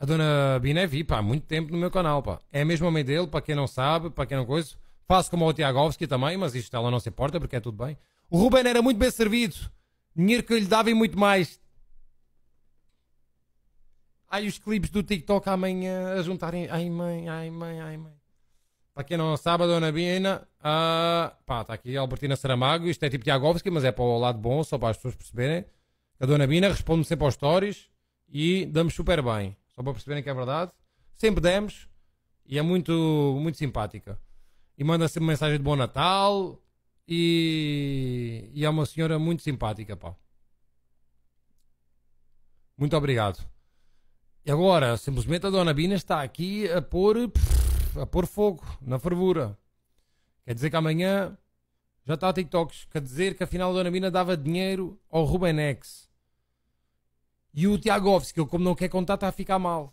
A dona Bina é vi, pá, há muito tempo no meu canal, pá. É mesmo a mãe dele, para quem não sabe, para quem não conhece Faço como o Tiagovski também, mas isto ela não se importa porque é tudo bem. O Ruben era muito bem servido. Dinheiro que eu lhe dava e muito mais. Ai, os clipes do TikTok amanhã a juntarem. Ai, mãe, ai, mãe, ai, mãe. Para quem não sabe, a Dona Bina. Uh, pá, está aqui a Albertina Saramago. Isto é tipo Tiagovski, mas é para o lado bom, só para as pessoas perceberem. A Dona Bina responde sempre aos stories e damos super bem. Só para perceberem que é verdade. Sempre demos e é muito, muito simpática. E manda sempre mensagem de Bom Natal e, e é uma senhora muito simpática, pá. Muito obrigado. E agora, simplesmente a Dona Bina está aqui a pôr, a pôr fogo na fervura. Quer dizer que amanhã já está a TikToks. Quer dizer que afinal a Dona Bina dava dinheiro ao Rubenex. E o Tiagovski, ele como não quer contar, está a ficar mal.